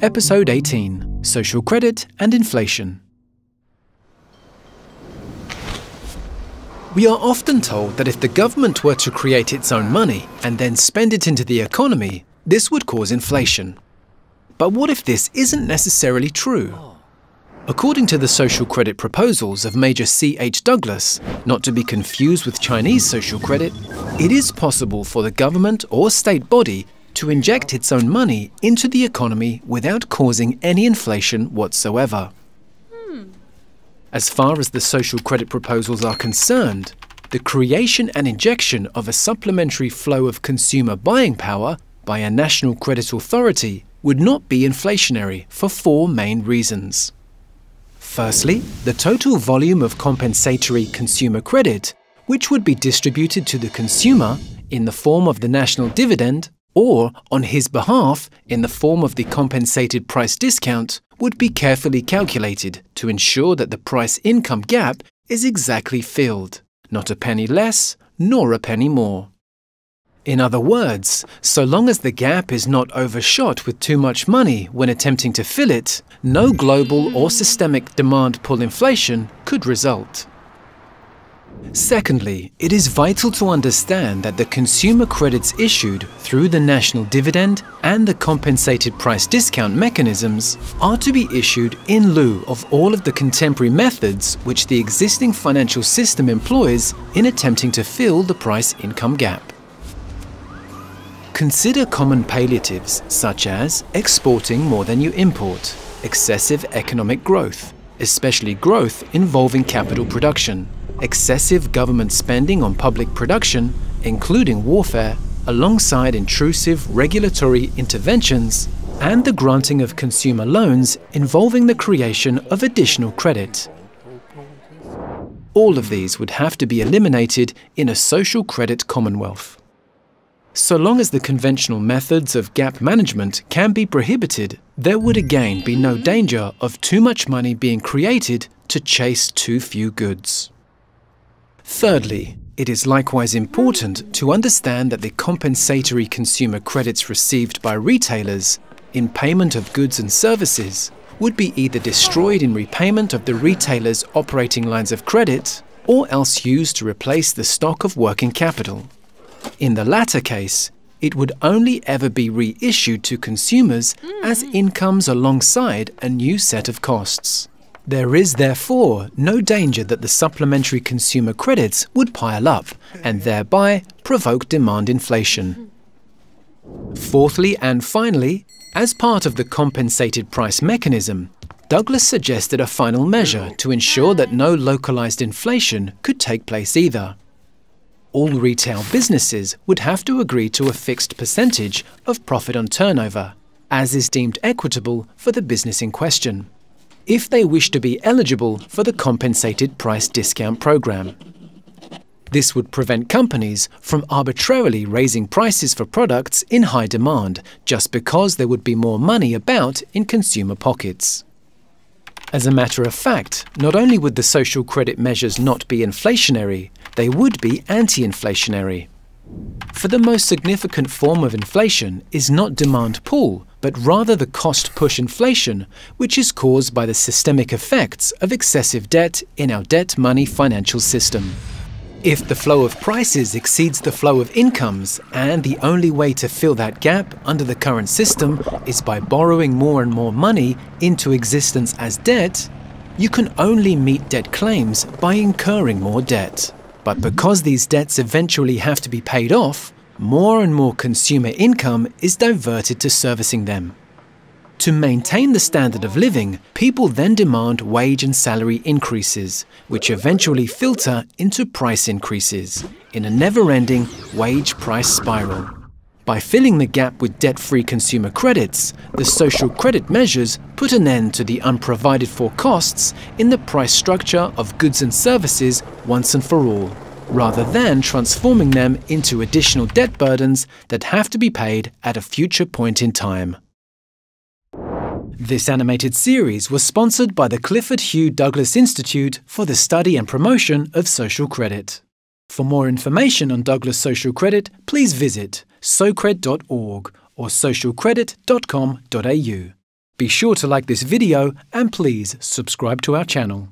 Episode 18 Social Credit and Inflation. We are often told that if the government were to create its own money and then spend it into the economy, this would cause inflation. But what if this isn't necessarily true? According to the social credit proposals of Major C.H. Douglas, not to be confused with Chinese social credit, it is possible for the government or state body to inject its own money into the economy without causing any inflation whatsoever. Hmm. As far as the social credit proposals are concerned, the creation and injection of a supplementary flow of consumer buying power by a national credit authority would not be inflationary for four main reasons. Firstly, the total volume of compensatory consumer credit, which would be distributed to the consumer in the form of the national dividend, or on his behalf in the form of the compensated price discount, would be carefully calculated to ensure that the price income gap is exactly filled, not a penny less nor a penny more. In other words, so long as the gap is not overshot with too much money when attempting to fill it, no global or systemic demand pull inflation could result. Secondly, it is vital to understand that the consumer credits issued through the national dividend and the compensated price discount mechanisms are to be issued in lieu of all of the contemporary methods which the existing financial system employs in attempting to fill the price income gap. Consider common palliatives such as exporting more than you import, excessive economic growth, especially growth involving capital production, excessive government spending on public production, including warfare, alongside intrusive regulatory interventions, and the granting of consumer loans involving the creation of additional credit. All of these would have to be eliminated in a social credit commonwealth. So long as the conventional methods of gap management can be prohibited, there would again be no danger of too much money being created to chase too few goods. Thirdly, it is likewise important to understand that the compensatory consumer credits received by retailers in payment of goods and services would be either destroyed in repayment of the retailer's operating lines of credit or else used to replace the stock of working capital. In the latter case, it would only ever be reissued to consumers as hmm. incomes alongside a new set of costs. There is therefore no danger that the supplementary consumer credits would pile up and thereby provoke demand inflation. Fourthly and finally, as part of the compensated price mechanism, Douglas suggested a final measure to ensure that no localized inflation could take place either. All retail businesses would have to agree to a fixed percentage of profit on turnover, as is deemed equitable for the business in question if they wish to be eligible for the compensated price discount program. This would prevent companies from arbitrarily raising prices for products in high demand just because there would be more money about in consumer pockets. As a matter of fact, not only would the social credit measures not be inflationary, they would be anti-inflationary. For the most significant form of inflation is not demand pull, but rather the cost push inflation, which is caused by the systemic effects of excessive debt in our debt money financial system. If the flow of prices exceeds the flow of incomes, and the only way to fill that gap under the current system is by borrowing more and more money into existence as debt, you can only meet debt claims by incurring more debt. But because these debts eventually have to be paid off, more and more consumer income is diverted to servicing them. To maintain the standard of living, people then demand wage and salary increases, which eventually filter into price increases, in a never-ending wage-price spiral. By filling the gap with debt-free consumer credits, the social credit measures put an end to the unprovided-for costs in the price structure of goods and services once and for all rather than transforming them into additional debt burdens that have to be paid at a future point in time. This animated series was sponsored by the Clifford Hugh Douglas Institute for the Study and Promotion of Social Credit. For more information on Douglas Social Credit, please visit socred.org or socialcredit.com.au. Be sure to like this video and please subscribe to our channel.